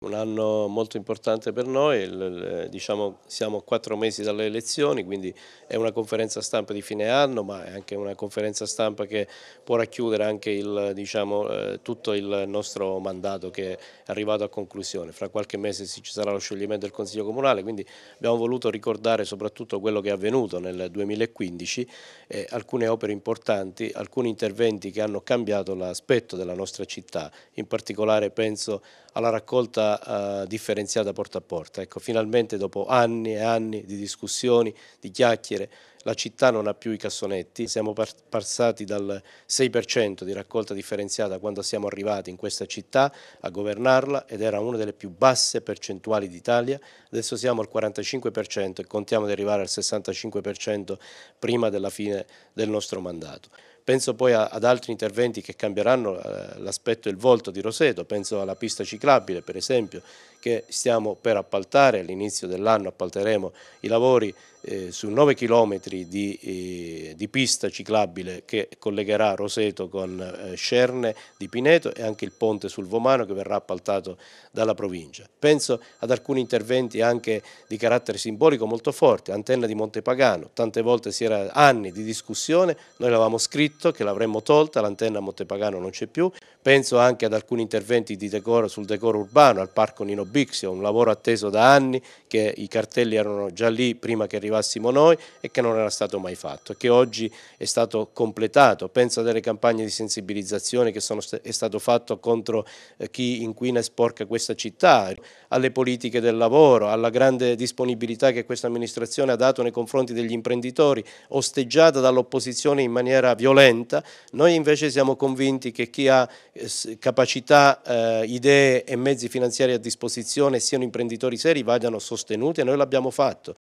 Un anno molto importante per noi, diciamo, siamo a quattro mesi dalle elezioni, quindi è una conferenza stampa di fine anno, ma è anche una conferenza stampa che può racchiudere anche il, diciamo, eh, tutto il nostro mandato che è arrivato a conclusione. Fra qualche mese ci sarà lo scioglimento del Consiglio Comunale, quindi abbiamo voluto ricordare soprattutto quello che è avvenuto nel 2015, e eh, alcune opere importanti, alcuni interventi che hanno cambiato l'aspetto della nostra città, in particolare penso alla raccolta uh, differenziata porta a porta. Ecco, finalmente dopo anni e anni di discussioni, di chiacchiere, la città non ha più i cassonetti, siamo passati dal 6% di raccolta differenziata quando siamo arrivati in questa città a governarla ed era una delle più basse percentuali d'Italia, adesso siamo al 45% e contiamo di arrivare al 65% prima della fine del nostro mandato. Penso poi ad altri interventi che cambieranno eh, l'aspetto e il volto di Roseto, penso alla pista ciclabile per esempio che stiamo per appaltare, all'inizio dell'anno appalteremo i lavori eh, su 9 km di, eh, di, pista ciclabile che collegherà Roseto con eh, Scerne di Pineto e anche il ponte sul Vomano che verrà appaltato dalla provincia. Penso ad alcuni interventi anche di carattere simbolico molto forte, antenna di Montepagano, tante volte si era anni di discussione, noi l'avamo scritto relitto che l'avremmo tolta, l'antenna a Montepagano non c'è più, penso anche ad alcuni interventi di decoro, sul decoro urbano, al parco Nino Bixio, un lavoro atteso da anni che i cartelli erano già lì prima che arrivassimo noi e che non era stato mai fatto, che oggi è stato completato, penso a delle campagne di sensibilizzazione che sono, è stato fatto contro eh, chi inquina e sporca questa città, alle politiche del lavoro, alla grande disponibilità che questa amministrazione ha dato nei confronti degli imprenditori, osteggiata dall'opposizione in maniera violenta violenta, noi invece siamo convinti che chi ha eh, capacità, eh, idee e mezzi finanziari a disposizione siano imprenditori seri vadano sostenuti e noi l'abbiamo fatto.